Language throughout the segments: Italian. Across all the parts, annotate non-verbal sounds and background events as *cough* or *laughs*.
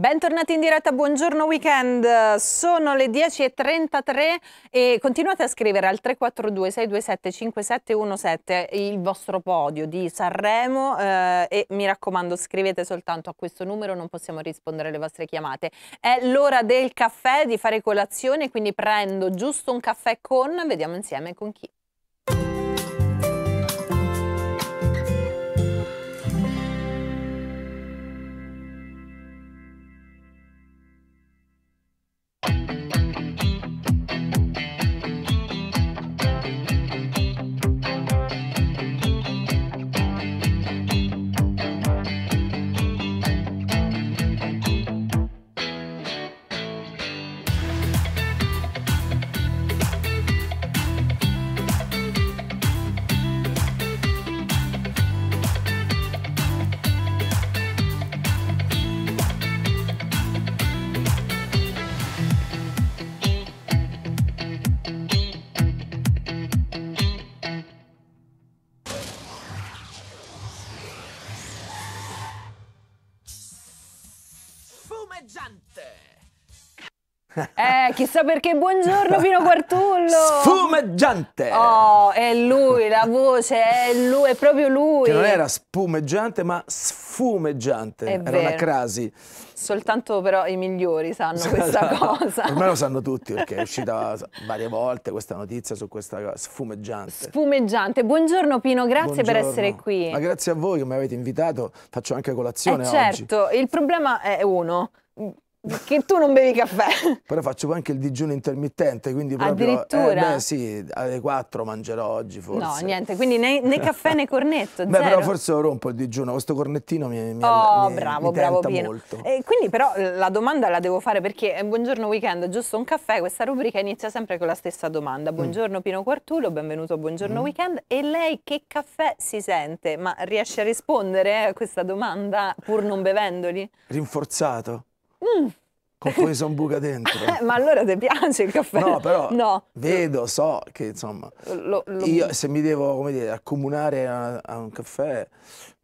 Bentornati in diretta, buongiorno weekend, sono le 10.33 e continuate a scrivere al 342-627-5717 il vostro podio di Sanremo eh, e mi raccomando scrivete soltanto a questo numero, non possiamo rispondere alle vostre chiamate. È l'ora del caffè, di fare colazione, quindi prendo giusto un caffè con, vediamo insieme con chi. Chissà perché, buongiorno Pino *laughs* Quartullo! Sfumeggiante! Oh, è lui, la voce, è lui, è proprio lui! Che non era spumeggiante, ma sfumeggiante, è era vero. una crasi. Soltanto però i migliori sanno questa esatto. cosa. Ormai lo sanno tutti, perché è uscita varie volte questa notizia su questa cosa, sfumeggiante. Sfumeggiante. Buongiorno Pino, grazie buongiorno. per essere qui. Ma grazie a voi che mi avete invitato, faccio anche colazione eh certo, oggi. Certo, il problema è uno che tu non bevi caffè. Però faccio anche il digiuno intermittente, quindi proprio... Addirittura? Eh, beh, sì, alle 4 mangerò oggi forse. No, niente, quindi né, né *laughs* caffè né cornetto, Beh, però forse lo rompo il digiuno, questo cornettino mi, mi, oh, mi, bravo, mi bravo, Pino. molto. Eh, quindi però eh, la domanda la devo fare perché è eh, Buongiorno Weekend, giusto un caffè, questa rubrica inizia sempre con la stessa domanda. Mm. Buongiorno mm. Pino Quartulo, benvenuto a Buongiorno mm. Weekend. E lei che caffè si sente? Ma riesce a rispondere a questa domanda pur non bevendoli? Rinforzato. Mm. Con cui sono buca dentro. *laughs* Ma allora ti piace il caffè? No, però no. vedo, so che insomma, lo, lo... io se mi devo come dire, accomunare a, a un caffè,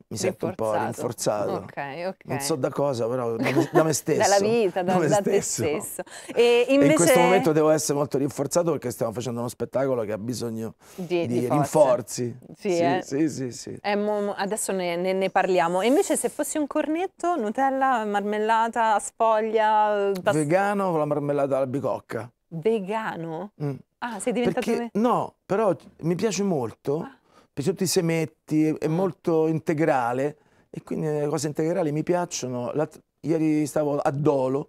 mi sento rinforzato. un po' rinforzato. Okay, okay. Non so da cosa, però da me, da me *laughs* stesso. Dalla vita, da, da, da te stesso. E, invece... e in questo momento devo essere molto rinforzato perché stiamo facendo uno spettacolo che ha bisogno di, di, di rinforzi. Sì, sì, eh? sì, sì, sì. Eh, adesso ne, ne, ne, parliamo. E invece se fossi un cornetto, Nutella, marmellata, spoglia... Past... Vegano con la marmellata alla bicocca. Vegano? Mm. Ah, sei diventato... Perché, No, però mi piace molto... Ah piace tutti i semetti, è mm. molto integrale e quindi le cose integrali mi piacciono. La, ieri stavo a Dolo,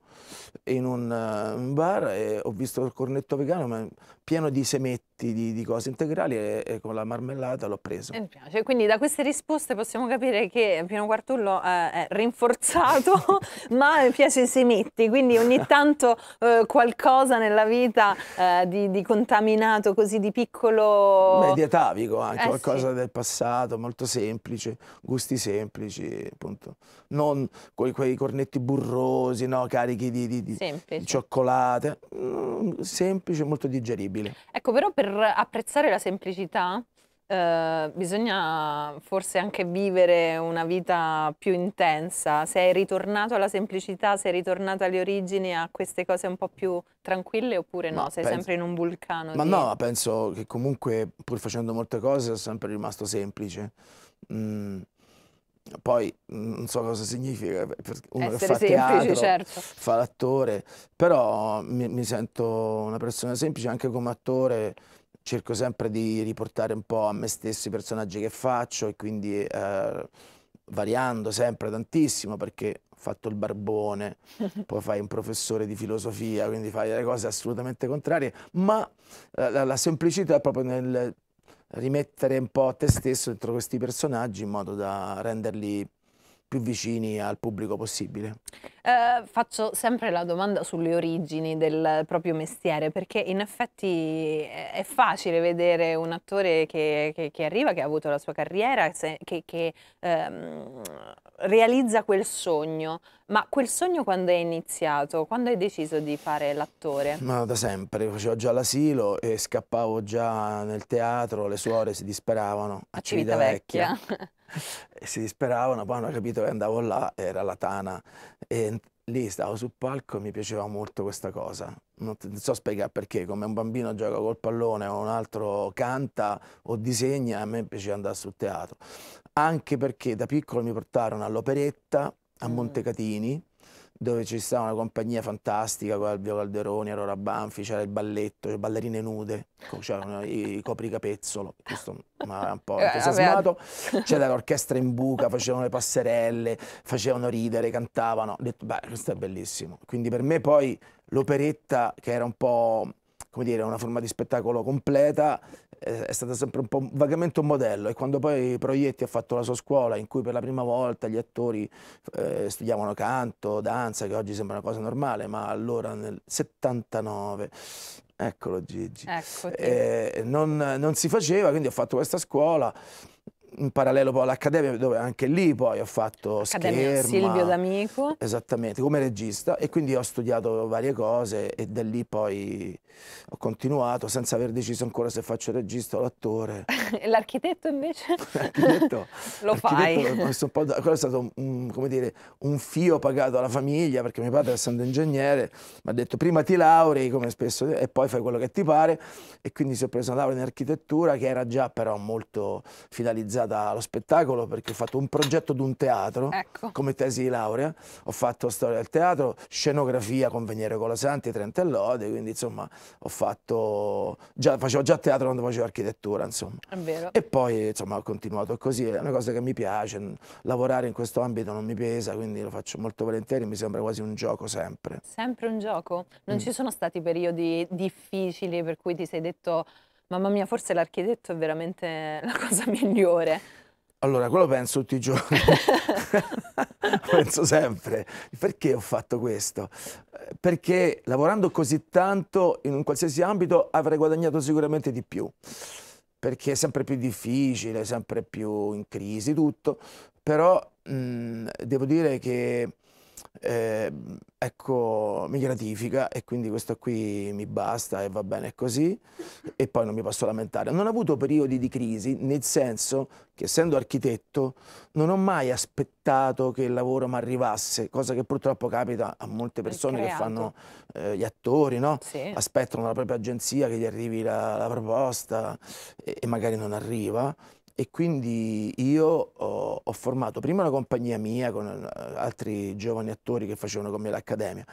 in eh, un, bar e ho visto il cornetto vegano pieno di semetti, di, di cose integrali e, e, con la marmellata l'ho preso. mi piace, quindi da queste risposte possiamo capire che Pino Quartullo eh, è rinforzato *laughs* ma piace i semetti, quindi ogni *laughs* tanto eh, qualcosa nella vita eh, di, di, contaminato così di piccolo... Beh, di atavico anche, eh, qualcosa sì. del passato, molto semplice, gusti semplici appunto, non quei, quei cornetti burrosi, no, carichi di, di, di, di cioccolata, mm, semplice, molto digeribile. Ecco, però per apprezzare la semplicità eh, bisogna forse anche vivere una vita più intensa. Sei ritornato alla semplicità, sei ritornato alle origini, a queste cose un po' più tranquille oppure no? Ma sei penso... sempre in un vulcano? Ma no, penso che comunque pur facendo molte cose sono sempre rimasto semplice. Mm poi mm, non so cosa significa, uno Essere che fa semplice, teatro, certo. fa l'attore, però mi, mi sento una persona semplice anche come attore cerco sempre di riportare un po' a me stesso i personaggi che faccio e quindi eh, variando sempre tantissimo perché ho fatto il barbone, *laughs* poi fai un professore di filosofia, quindi fai le cose assolutamente contrarie, ma eh, la, la, semplicità è proprio nel rimettere un po' te stesso dentro questi personaggi in modo da renderli più vicini al pubblico possibile. Eh, faccio sempre la domanda sulle origini del proprio mestiere, perché in effetti eh, è facile vedere un attore che, che, che arriva, che ha avuto la sua carriera, che, che ehm, realizza quel sogno, ma quel sogno quando è iniziato? Quando hai deciso di fare l'attore? Ma da sempre, facevo già l'asilo e scappavo già nel teatro, le suore si disperavano a, Civitavecchia. Civitavecchia e si disperavano, poi hanno capito che andavo là, era la Tana, e lì stavo sul palco e mi piaceva molto questa cosa. Non so spiegare perché, come un bambino gioca col pallone o un altro canta o disegna, a me piaceva andare sul teatro. Anche perché da piccolo mi portarono all'operetta a mm. Montecatini, dove ci stava una compagnia fantastica con Alvio Calderoni, Aurora Banfi, c'era il balletto, le cioè ballerine nude, c'erano i, copricapezzolo, questo mi ha un po' eh, entusiasmato, c'era l'orchestra in buca, facevano le passerelle, facevano ridere, cantavano, ho detto beh questo è bellissimo, quindi per me poi l'operetta che era un po' come dire, una forma di spettacolo completa, eh, è stata sempre un po' vagamente un modello e quando poi Proietti ha fatto la sua scuola in cui per la prima volta gli attori eh, studiavano canto, danza, che oggi sembra una cosa normale, ma allora nel 79 eccolo Gigi, ecco, eh, non, non, si faceva, quindi ho fatto questa scuola in parallelo poi all'Accademia, dove anche lì poi ho fatto Accademia scherma. Silvio D'Amico. Esattamente, come regista. E quindi ho studiato varie cose e da lì poi ho continuato senza aver deciso ancora se faccio il regista o l'attore. *laughs* l'architetto invece? l'architetto? *laughs* lo fai. Eh, quello è stato un, come dire, un fio pagato alla famiglia, perché mio padre, essendo ingegnere, mi ha detto prima ti laurei, come spesso, e poi fai quello che ti pare. E quindi si è preso una laurea in architettura, che era già però molto finalizzata dallo spettacolo perché ho fatto un progetto di un teatro ecco. come tesi di laurea, ho fatto storia del teatro, scenografia con Veniero Colasanti, Trenta e Lode, quindi insomma ho fatto, già, facevo già teatro quando facevo architettura insomma. E poi insomma ho continuato così, è una cosa che mi piace, lavorare in questo ambito non mi pesa, quindi lo faccio molto volentieri, mi sembra quasi un gioco sempre. Sempre un gioco? Non mm. ci sono stati periodi difficili per cui ti sei detto Mamma mia, forse l'architetto è veramente *laughs* la cosa migliore. Allora, quello penso tutti i giorni, *laughs* penso sempre. Perché ho fatto questo? Perché lavorando così tanto in un qualsiasi ambito avrei guadagnato sicuramente di più, perché è sempre più difficile, sempre più in crisi tutto, però mh, devo dire che eh, ecco, mi gratifica e quindi questo qui mi basta e va bene così e poi non mi posso lamentare. Non ho avuto periodi di crisi, nel senso che essendo architetto non ho mai aspettato che il lavoro mi arrivasse, cosa che purtroppo capita a molte persone che fanno eh, gli attori, no? sì. aspettano la propria agenzia che gli arrivi la, la proposta e, e magari non arriva e quindi io ho, ho, formato prima una compagnia mia con eh, altri giovani attori che facevano con me l'accademia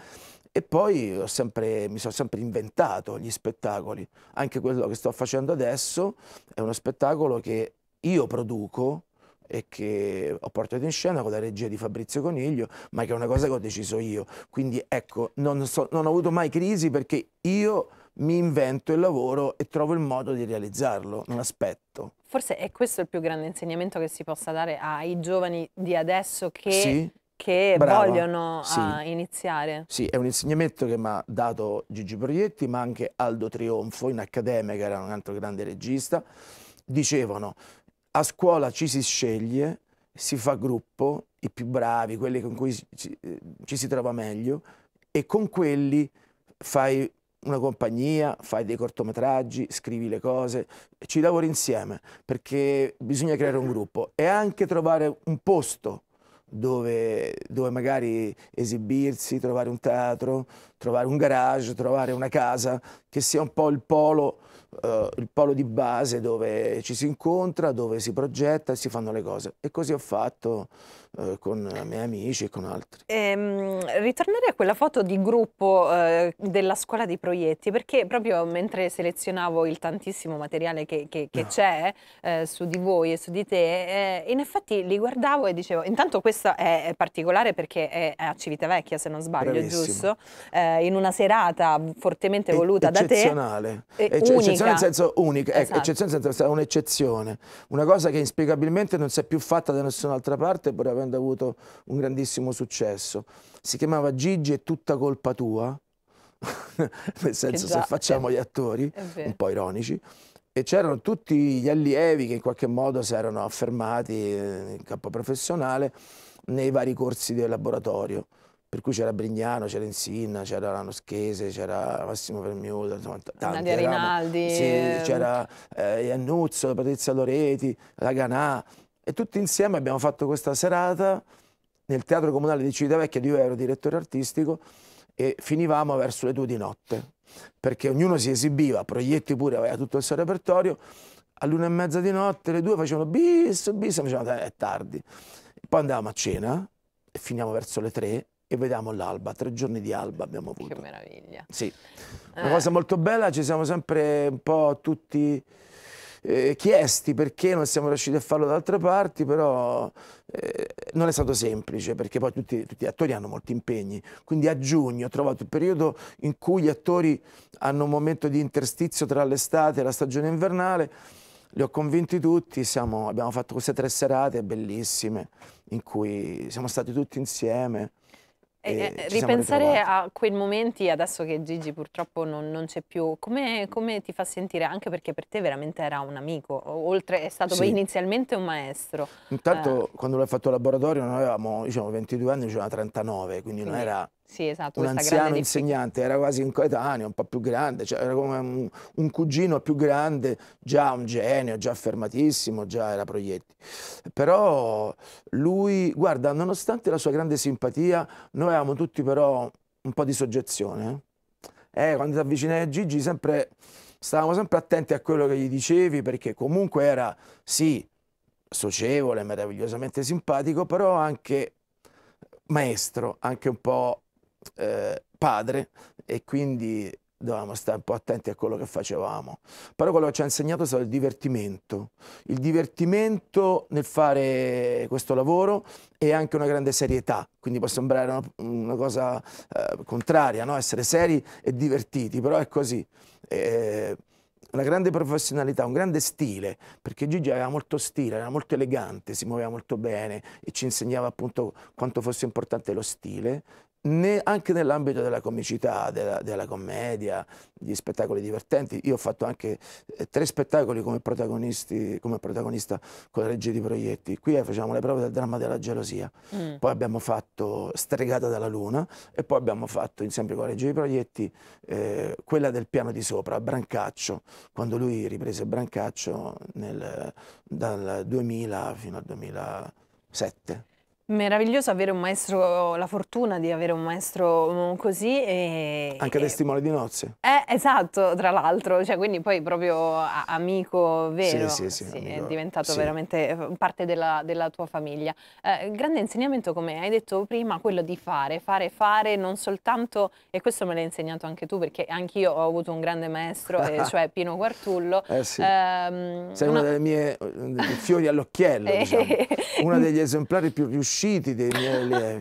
e poi sempre, mi sono sempre inventato gli spettacoli. Anche quello che sto facendo adesso è uno spettacolo che io produco e che ho portato in scena con la regia di Fabrizio Coniglio, ma che è una cosa che ho deciso io. Quindi ecco, non, so, non ho avuto mai crisi perché io mi invento il lavoro e trovo il modo di realizzarlo, non aspetto. Forse è questo il più grande insegnamento che si possa dare ai giovani di adesso che, sì, che vogliono sì. Ah, iniziare. Sì, è un insegnamento che mi ha dato Gigi Proietti, ma anche Aldo Trionfo in Accademia, che era un altro grande regista. Dicevano, a scuola ci si sceglie, si fa gruppo, i più bravi, quelli con cui ci, ci si trova meglio, e con quelli fai una compagnia, fai dei cortometraggi, scrivi le cose, ci lavori insieme perché bisogna creare un gruppo e anche trovare un posto dove, dove, magari esibirsi, trovare un teatro, trovare un garage, trovare una casa che sia un po' il polo, eh, il polo di base dove ci si incontra, dove si progetta e si fanno le cose. E così ho fatto eh, con i miei amici e con altri. Ehm, ritornerei a quella foto di gruppo eh, della scuola dei proietti, perché proprio mentre selezionavo il tantissimo materiale che, ah. c'è eh, su di voi e su di te, eh, in effetti li guardavo e dicevo, intanto questa è, è particolare perché è, è, a Civitavecchia se non sbaglio, Bravissimo. giusto? Eh, in una serata fortemente e voluta da te. Eccezionale, eccezionale nel senso unica, ecco, esatto. eccezionale nel senso un'eccezione, una cosa che inspiegabilmente non si è più fatta da nessun'altra parte, pur avendo quando ha avuto un grandissimo successo. Si chiamava Gigi è tutta colpa tua, *laughs* nel senso già, se esatto. facciamo gli attori, un po' ironici, e c'erano tutti gli allievi che in qualche modo si erano affermati in campo professionale nei vari corsi del laboratorio. Per cui c'era Brignano, c'era Insinna, c'era Lano Schese, c'era Massimo Vermiuta, insomma, tanti. Nadia Rinaldi. Sì, eh. c'era eh, Iannuzzo, Patrizia Loreti, Laganà, e tutti insieme abbiamo fatto questa serata nel Teatro Comunale di Civitavecchia, di io ero direttore artistico, e finivamo verso le due di notte, perché ognuno si esibiva, Proietti pure aveva tutto il suo repertorio, all'una e mezza di notte, le due facevano bis, bis, facevano eh, è tardi. Poi andavamo a cena e finiamo verso le tre e vediamo l'alba, tre giorni di alba abbiamo avuto. Che meraviglia. Sì, eh. una cosa molto bella, ci siamo sempre un po' tutti eh, chiesti perché non siamo riusciti a farlo da altre parti, però eh, non è stato semplice perché poi tutti, tutti, gli attori hanno molti impegni. Quindi a giugno ho trovato il periodo in cui gli attori hanno un momento di interstizio tra l'estate e la stagione invernale. Li ho convinti tutti, siamo, abbiamo fatto queste tre serate bellissime in cui siamo stati tutti insieme. E, eh, eh ripensare a quei momenti, adesso che Gigi purtroppo non, non c'è più, come, come, ti fa sentire? Anche perché per te veramente era un amico, oltre è stato sì. inizialmente un maestro. Intanto eh. quando ha fatto il laboratorio noi avevamo diciamo, 22 anni, c'era 39, quindi, quindi non era sì, esatto, un anziano insegnante, era quasi un coetaneo, un po' più grande, cioè era come un, un, cugino più grande, già un genio, già affermatissimo, già era Proietti. Però lui, guarda, nonostante la sua grande simpatia, noi avevamo tutti però un po' di soggezione. Eh, eh quando ti avvicinai a Gigi sempre, stavamo sempre attenti a quello che gli dicevi, perché comunque era, sì, socievole, meravigliosamente simpatico, però anche maestro, anche un po' eh, padre e quindi dovevamo stare un po' attenti a quello che facevamo. Però quello che ci ha insegnato è stato il divertimento, il divertimento nel fare questo lavoro e anche una grande serietà, quindi può sembrare una, una cosa eh, contraria, no? essere seri e divertiti, però è così. Eh, una grande professionalità, un grande stile, perché Gigi aveva molto stile, era molto elegante, si muoveva molto bene e ci insegnava appunto quanto fosse importante lo stile né, anche nell'ambito della comicità, della, della, commedia, di spettacoli divertenti. Io ho fatto anche eh, tre spettacoli come, come protagonista con la regia di Proietti. Qui eh, facciamo le prove del dramma della gelosia, mm. poi abbiamo fatto Stregata dalla Luna e poi abbiamo fatto, insieme con la regia di Proietti, eh, quella del piano di sopra, Brancaccio, quando lui riprese Brancaccio nel, dal 2000 fino al 2007. Meraviglioso avere un maestro, la fortuna di avere un maestro mm, così e... Anche testimone di nozze. Eh, esatto, tra l'altro, cioè, quindi poi proprio amico vero, sì, sì, sì, sì amico, è diventato sì. veramente eh, parte della, della tua famiglia. Eh, grande insegnamento, come hai detto prima, quello di fare, fare, fare, non soltanto, e questo me l'hai insegnato anche tu, perché anch'io ho avuto un grande maestro, eh, *laughs* cioè Pino Quartullo. Eh sì. Ehm, Sei una... una delle mie eh, fiori all'occhiello, *laughs* eh, diciamo. una degli esemplari più riusciti usciti dei miei allievi.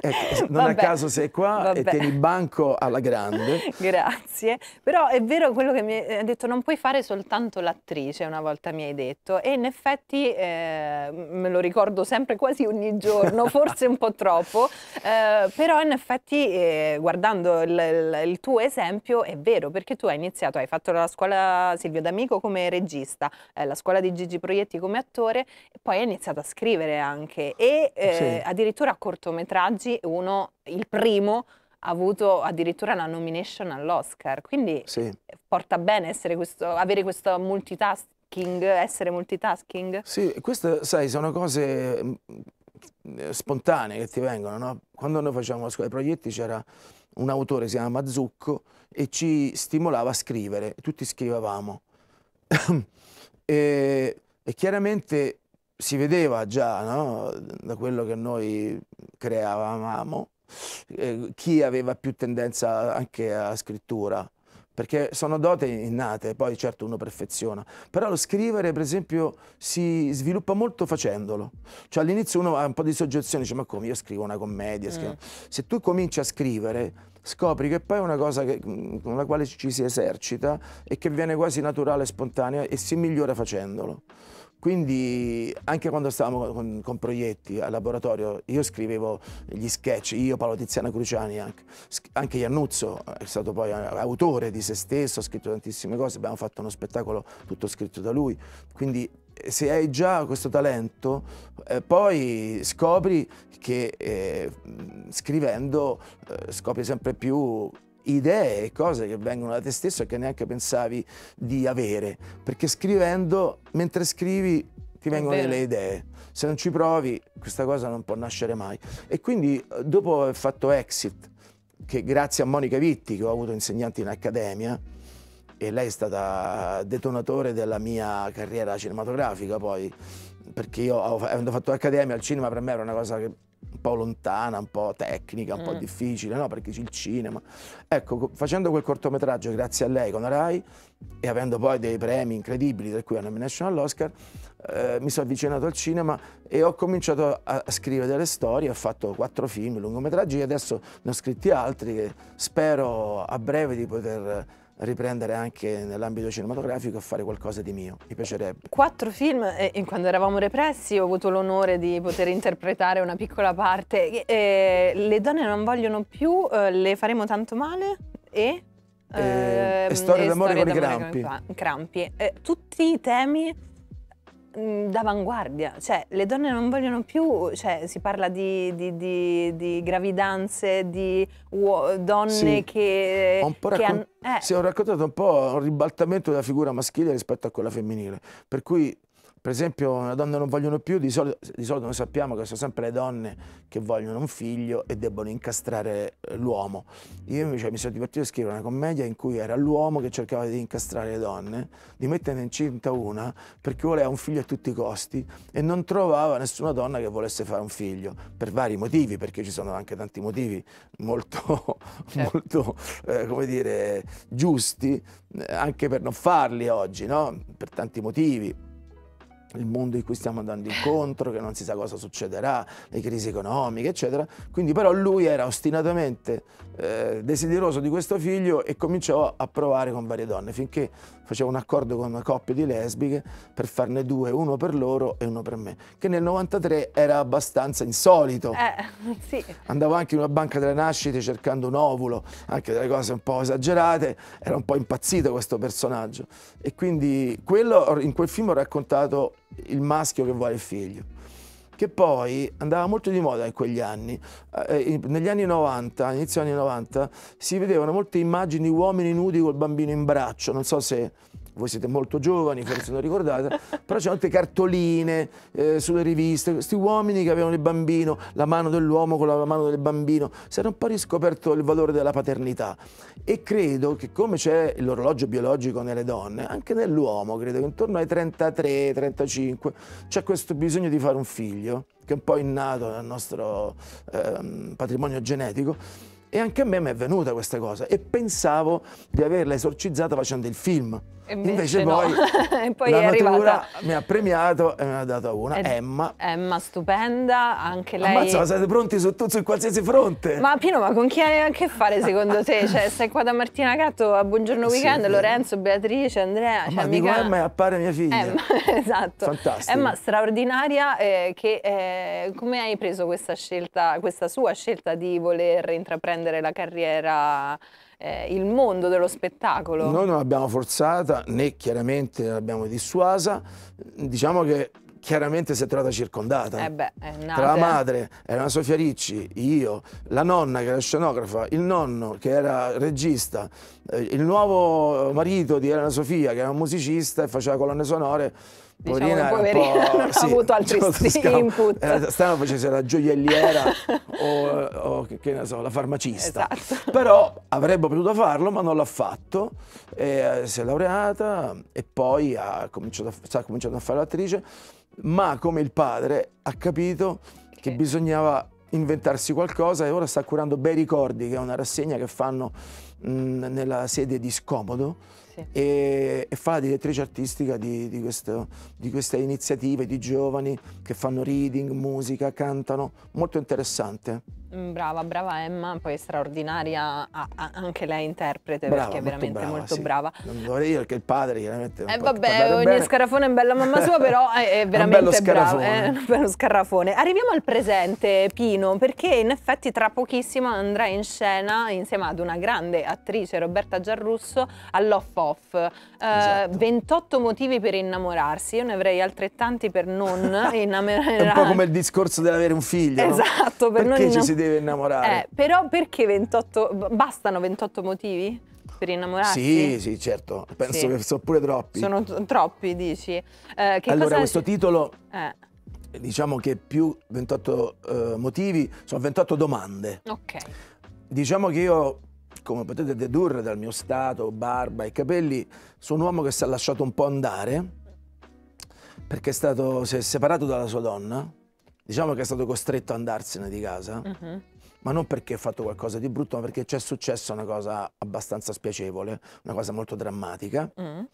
Ecco, *laughs* non vabbè, a caso sei qua vabbè. e tieni banco alla grande. *laughs* Grazie, però è vero quello che mi hai detto, non puoi fare soltanto l'attrice, una volta mi hai detto, e in effetti eh, me lo ricordo sempre quasi ogni giorno, *laughs* forse un po' troppo, eh, però in effetti eh, guardando il, il, il, tuo esempio è vero, perché tu hai iniziato, hai fatto la scuola Silvio D'Amico come regista, eh, la scuola di Gigi Proietti come attore, e poi hai iniziato a scrivere anche e eh, sì. addirittura a cortometraggi oggi uno, il primo, ha avuto addirittura la nomination all'Oscar, quindi sì. porta bene questo, avere questo multitasking, essere multitasking? Sì, queste, sai, sono cose mm, eh, spontanee che ti vengono, no? Quando noi facevamo la scuola dei proietti c'era un autore che si chiama Mazzucco e ci stimolava a scrivere, tutti scrivevamo. *coughs* e, e chiaramente si vedeva già no? da quello che noi creavamo, eh, chi aveva più tendenza anche alla scrittura, perché sono dote innate, poi certo uno perfeziona, però lo scrivere per esempio si sviluppa molto facendolo, cioè all'inizio uno ha un po' di soggezione, dice ma come io scrivo una commedia, scrivo... Mm. se tu cominci a scrivere scopri che poi è una cosa che, mm, con la quale ci si esercita e che viene quasi naturale, spontanea e si migliora facendolo. Quindi anche quando stavamo con, con, Proietti al laboratorio, io scrivevo gli sketch, io Paolo Tiziana Cruciani, anche, anche Iannuzzo eh, è stato poi eh, autore di se stesso, ha scritto tantissime cose, abbiamo fatto uno spettacolo tutto scritto da lui. Quindi eh, se hai già questo talento, eh, poi scopri che eh, scrivendo eh, scopri sempre più idee e cose che vengono da te stesso e che neanche pensavi di avere, perché scrivendo, mentre scrivi, ti vengono delle idee. Se non ci provi, questa cosa non può nascere mai. E quindi eh, dopo aver fatto Exit, che grazie a Monica Vitti, che ho avuto insegnante in accademia, e lei è stata detonatore della mia carriera cinematografica poi, perché io avendo fatto accademia il cinema per me era una cosa che un po' lontana, un po' tecnica, un mm. po' difficile, no? Perché il cinema. Ecco, facendo quel cortometraggio, grazie a lei con la Rai, e avendo poi dei premi incredibili, tra cui la nomination all'Oscar, eh, mi sono avvicinato al cinema e ho cominciato a, a scrivere delle storie. Ho fatto quattro film, lungometraggi, e adesso ne ho scritti altri che spero a breve di poter riprendere anche nell'ambito cinematografico e fare qualcosa di mio, mi piacerebbe. Quattro film, e eh, quando eravamo repressi ho avuto l'onore di poter interpretare una piccola parte. Eh, le donne non vogliono più, eh, le faremo tanto male e... Eh, ehm, e storia d'amore con i crampi. crampi. Eh, tutti i temi Mm, d'avanguardia, cioè le donne non vogliono più, cioè, si parla di, di, di, di gravidanze, di donne sì. che... Ho un po che raccon- eh. sì, ho raccontato un po' un ribaltamento della figura maschile rispetto a quella femminile, per cui per esempio le donne non vogliono più, di solito, di solito, noi sappiamo che sono sempre le donne che vogliono un figlio e debbono incastrare eh, l'uomo. Io invece mi sono divertito a scrivere una commedia in cui era l'uomo che cercava di incastrare le donne, di metterne incinta una perché voleva un figlio a tutti i costi e non trovava nessuna donna che volesse fare un figlio, per vari motivi, perché ci sono anche tanti motivi molto, *laughs* certo. molto eh, come dire, giusti, eh, anche per non farli oggi, no? per tanti motivi il mondo in cui stiamo andando incontro, che non si sa cosa succederà, le crisi economiche, eccetera. Quindi però lui era ostinatamente eh, desideroso di questo figlio e cominciò a provare con varie donne, finché faceva un accordo con una coppia di lesbiche per farne due, uno per loro e uno per me, che nel 93 era abbastanza insolito. Eh, *laughs* sì. Andavo anche in una banca delle nascite cercando un ovulo, anche delle cose un po' esagerate, era un po' impazzito questo personaggio. E quindi quello, in quel film ho raccontato il maschio che vuole il figlio che poi andava molto di moda in quegli anni. Eh, eh negli anni 90, inizio anni 90, si vedevano molte immagini di uomini nudi col bambino in braccio, non so se voi siete molto giovani, forse non ricordate, però c'erano tante cartoline eh, sulle riviste, questi uomini che avevano il bambino, la mano dell'uomo con la mano del bambino, si era un po' riscoperto il valore della paternità e credo che come c'è l'orologio biologico nelle donne, anche nell'uomo, credo che intorno ai 33-35 c'è questo bisogno di fare un figlio, che è un po' innato nel nostro eh, patrimonio genetico, e anche a me mi è venuta questa cosa e pensavo di averla esorcizzata facendo il film. Invece, Invece poi, no. poi *laughs* la natura mi ha premiato e mi ha dato una, Ed Emma. Emma stupenda, anche lei. Ammazza, ma siete pronti su tutto, su qualsiasi fronte. Ma Pino, ma con chi hai a che fare secondo te? Cioè, sei qua da Martina Gatto a Buongiorno Weekend, sì, Lorenzo, Beatrice, Andrea. Ma cioè, dico Emma e appare mia figlia. Emma, *laughs* esatto. Fantastico. Emma straordinaria, eh, che, eh, come hai preso questa scelta, questa sua scelta di voler intraprendere la carriera eh, il mondo dello spettacolo. Noi non l'abbiamo forzata né chiaramente l'abbiamo dissuasa, diciamo che chiaramente si è trovata circondata. Eh beh, tra la eh. madre, era una Sofia Ricci, io, la nonna che era scenografa, il nonno che era regista, eh, il nuovo marito di Elena Sofia che era un musicista e faceva colonne sonore. Poverina, diciamo poverina po', non *laughs* sì, ha avuto altri diciamo, input. Eh, Stava facendo la gioielliera *laughs* o, o che, che, ne so, la farmacista. Esatto. Però avrebbe potuto farlo, ma non l'ha fatto. E, eh, si è laureata e poi ha cominciato a, ha cominciato a fare l'attrice, ma come il padre ha capito okay. che bisognava inventarsi qualcosa e ora sta curando Bei Ricordi, che è una rassegna che fanno mh, nella sede di Scomodo e, e, fa la direttrice artistica di, di, questo, di, queste iniziative di giovani che fanno reading, musica, cantano, molto interessante. Mm, brava, brava Emma, poi straordinaria a, a, anche lei interprete brava, perché è veramente molto brava. Molto sì. brava. Non vorrei dire che il padre chiaramente... Eh vabbè, ogni bene. scarafone è bella mamma sua, però è, è *laughs* veramente bravo. Eh, è *laughs* un bello scarafone. Arriviamo al presente, Pino, perché in effetti tra pochissimo andrà in scena insieme ad una grande attrice, Roberta Giarrusso, all'Off Off esatto. 28 eh, motivi per innamorarsi, io ne avrei altrettanti per non innamorarsi. *laughs* È un po' come il discorso dell'avere un figlio. Esatto, no? per perché non ci si deve innamorare. Eh, però perché 28, bastano 28 motivi? Per innamorarsi? Sì, sì, certo, penso sì. che sono pure troppi. Sono troppi, dici. Eh, allora, cosa... questo titolo eh diciamo che più 28 eh, motivi, sono 28 domande. Ok. Diciamo che io come potete dedurre dal mio stato, barba e capelli, sono un uomo che si è lasciato un po' andare perché è stato, si è separato dalla sua donna, diciamo che è stato costretto ad andarsene di casa, uh mm-hmm. -huh. ma non perché ha fatto qualcosa di brutto, ma perché c'è successa una cosa abbastanza spiacevole, una cosa molto drammatica. Uh mm. -huh.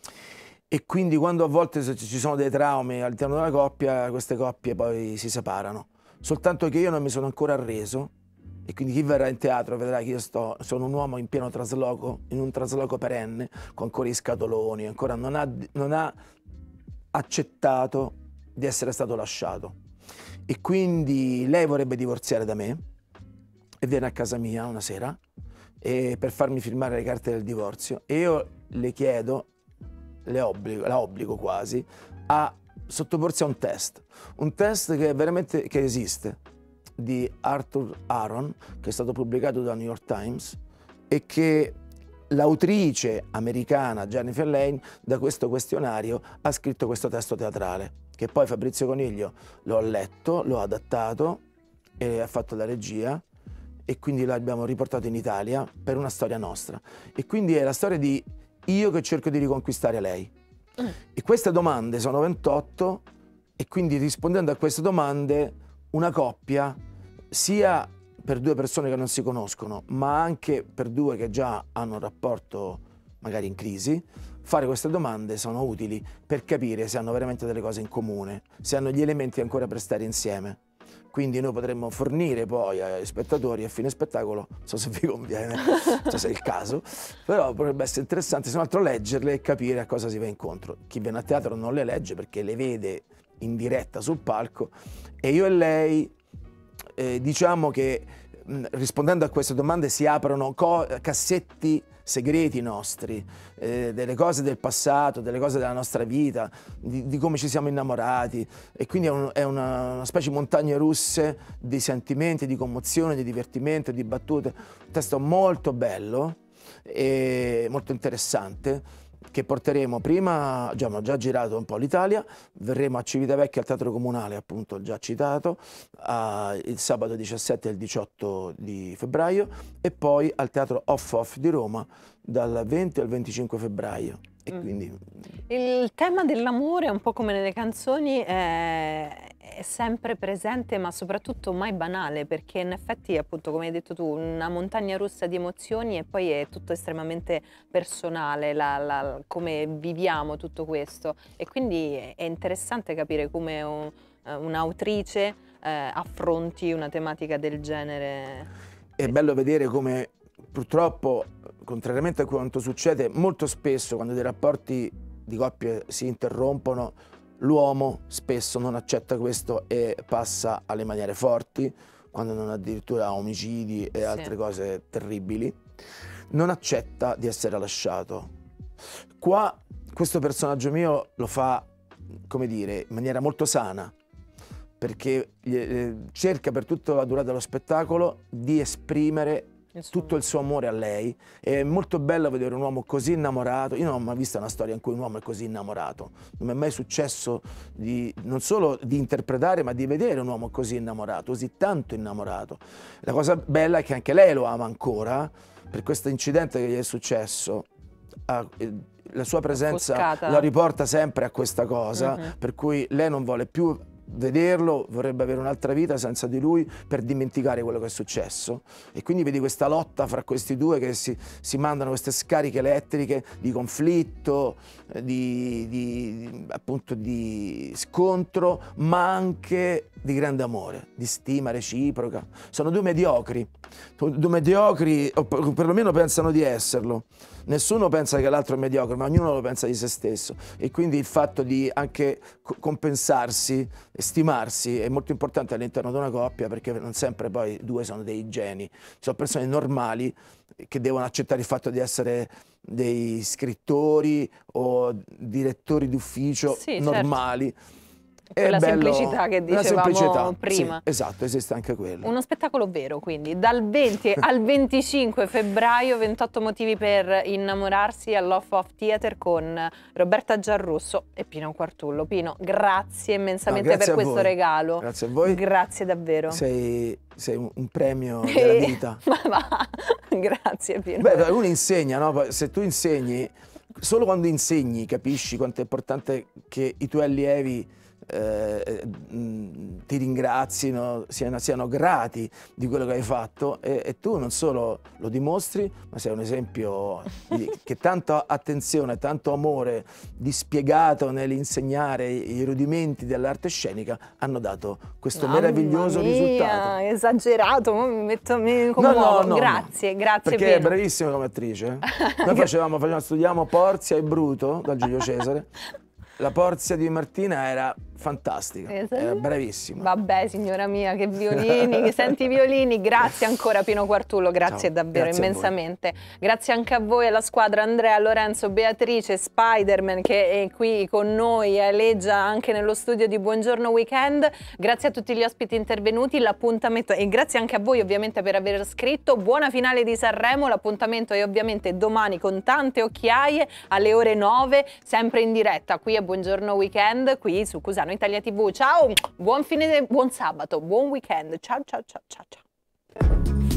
E quindi quando a volte ci sono dei traumi all'interno della coppia, queste coppie poi si separano. Soltanto che io non mi sono ancora arreso e quindi chi verrà in teatro vedrà che io sto, sono un uomo in pieno trasloco, in un trasloco perenne, con ancora i scatoloni, ancora non ha, non ha accettato di essere stato lasciato. E quindi lei vorrebbe divorziare da me e viene a casa mia una sera per farmi firmare le carte del divorzio. E io le chiedo, le obbligo, la obbligo quasi, a sottoporsi a un test. Un test che veramente che esiste di Arthur Aaron, che è stato pubblicato da New York Times, e che l'autrice americana Jennifer Lane da questo questionario ha scritto questo testo teatrale, che poi Fabrizio Coniglio lo ha letto, lo ha adattato e ha fatto la regia e quindi l'abbiamo riportato in Italia per una storia nostra. E quindi è la storia di io che cerco di riconquistare lei. E queste domande sono 28 e quindi rispondendo a queste domande una coppia sia per due persone che non si conoscono, ma anche per due che già hanno un rapporto magari in crisi, fare queste domande sono utili per capire se hanno veramente delle cose in comune, se hanno gli elementi ancora per stare insieme. Quindi noi potremmo fornire poi agli spettatori a fine spettacolo, non so se vi conviene, non so se è il caso, però potrebbe essere interessante se non altro leggerle e capire a cosa si va incontro. Chi viene a teatro non le legge perché le vede in diretta sul palco e io e lei eh, diciamo che mh, mm, rispondendo a queste domande si aprono cassetti segreti nostri, eh, delle cose del passato, delle cose della nostra vita, di, di come ci siamo innamorati e quindi è, un, è una, una, specie di montagne russe di sentimenti, di commozione, di divertimento, di battute, un testo molto bello e molto interessante che porteremo prima, già, abbiamo già girato un po' l'Italia, verremo a Civitavecchia al Teatro Comunale, appunto già citato, a, il sabato 17 e il 18 di febbraio e poi al Teatro Off Off di Roma dal 20 al 25 febbraio. E mm. quindi... Il tema dell'amore, un po' come nelle canzoni, è, è sempre presente ma soprattutto mai banale perché in effetti appunto come hai detto tu una montagna russa di emozioni e poi è tutto estremamente personale la, la, come viviamo tutto questo e quindi è interessante capire come un, eh, un'autrice eh, affronti una tematica del genere. È bello vedere come purtroppo contrariamente a quanto succede molto spesso quando dei rapporti di coppia si interrompono, l'uomo spesso non accetta questo e passa alle maniere forti, quando non addirittura a omicidi e altre cose terribili. Non accetta di essere lasciato. Qua questo personaggio mio lo fa, come dire, in maniera molto sana, perché eh, cerca per tutta la durata dello spettacolo di esprimere tutto il suo amore a lei. È molto bello vedere un uomo così innamorato. Io non ho mai visto una storia in cui un uomo è così innamorato. Non mi è mai successo di, non solo di interpretare, ma di vedere un uomo così innamorato, così tanto innamorato. La cosa bella è che anche lei lo ama ancora. Per questo incidente che gli è successo, a, eh, la sua presenza Buscata. la riporta sempre a questa cosa, uh mm-hmm. -huh. per cui lei non vuole più vederlo, vorrebbe avere un'altra vita senza di lui per dimenticare quello che è successo. E quindi vedi questa lotta fra questi due che si, si mandano queste scariche elettriche di conflitto, eh, di, di, appunto di scontro, ma anche di grande amore, di stima reciproca. Sono due mediocri, due mediocri, o perlomeno pensano di esserlo nessuno pensa che l'altro è mediocre, ma ognuno lo pensa di se stesso e quindi il fatto di anche compensarsi, stimarsi è molto importante all'interno di una coppia perché non sempre poi due sono dei geni, sono persone normali che devono accettare il fatto di essere dei scrittori o direttori d'ufficio sì, certo. normali. Certo quella bello, semplicità che dicevamo semplicità, prima. Sì, esatto, esiste anche quello. Uno spettacolo vero, quindi dal 20 *laughs* al 25 febbraio 28 motivi per innamorarsi all'Off of Theater con Roberta Giarrusso e Pino Quartullo. Pino, grazie immensamente no, grazie per questo voi. regalo. Grazie a voi. Grazie davvero. Sei, sei un premio *laughs* della vita. *laughs* ma va, grazie Pino. Beh, uno insegna, no? Se tu insegni, solo quando insegni capisci quanto è importante che i tuoi allievi eh, eh, ti ringrazino, siano, siano, grati di quello che hai fatto e, e, tu non solo lo dimostri, ma sei un esempio di, *laughs* che tanta attenzione, tanto amore dispiegato nell'insegnare i rudimenti dell'arte scenica hanno dato questo Mamma meraviglioso mia, risultato. esagerato, mi metto mi no, no, no, grazie, grazie Perché pieno. è bravissima come attrice. Eh. *laughs* Noi facevamo, facevamo, studiamo Porzia e Bruto da Giulio Cesare *laughs* la Porzia di Martina era fantastica, esatto. era bravissima. Vabbè signora mia, che violini, che senti i violini, grazie ancora Pino Quartullo, grazie Ciao, davvero grazie immensamente. Grazie anche a voi, alla squadra Andrea, Lorenzo, Beatrice, Spider-Man che è qui con noi, alleggia anche nello studio di Buongiorno Weekend, grazie a tutti gli ospiti intervenuti, l'appuntamento e grazie anche a voi ovviamente per aver scritto, buona finale di Sanremo, l'appuntamento è ovviamente domani con tante occhiaie alle ore 9, sempre in diretta qui a Buongiorno Buongiorno Weekend qui su Cusano Italia TV. Ciao, buon fine, buon sabato, buon weekend. Ciao, ciao, ciao, ciao, ciao.